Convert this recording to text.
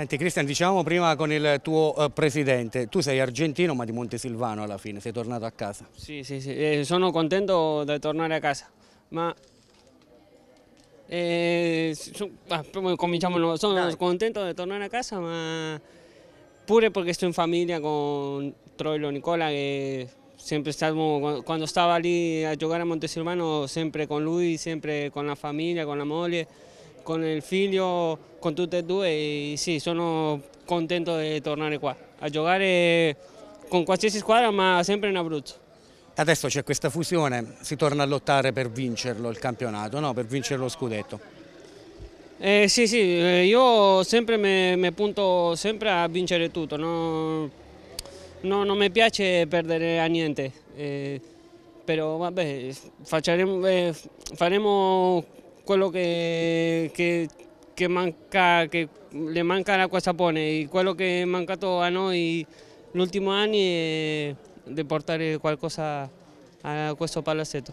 Senti Cristian, diciamo prima con il tuo eh, presidente, tu sei argentino ma di Montesilvano alla fine, sei tornato a casa. Sì, sì, sì, eh, sono contento di tornare a casa, ma eh, sono, ah, cominciamo, sono Dai. contento di tornare a casa ma pure perché sto in famiglia con Troilo Nicola che sempre stavo, quando stava lì a giocare a Montesilvano sempre con lui, sempre con la famiglia, con la moglie con il figlio, con tutte e due e sì, sono contento di tornare qua a giocare eh, con qualsiasi squadra ma sempre in Abruzzo. Adesso c'è questa fusione, si torna a lottare per vincerlo il campionato, no? per vincere lo scudetto. Eh, sì, sì, io eh, sempre mi punto sempre a vincere tutto, no? No, non mi piace perdere a niente, eh, però vabbè, faremo lo que que que manca, que le manca y cuál lo que manca todo a noi y el último eh, de portar portare cosa a questo palaceto.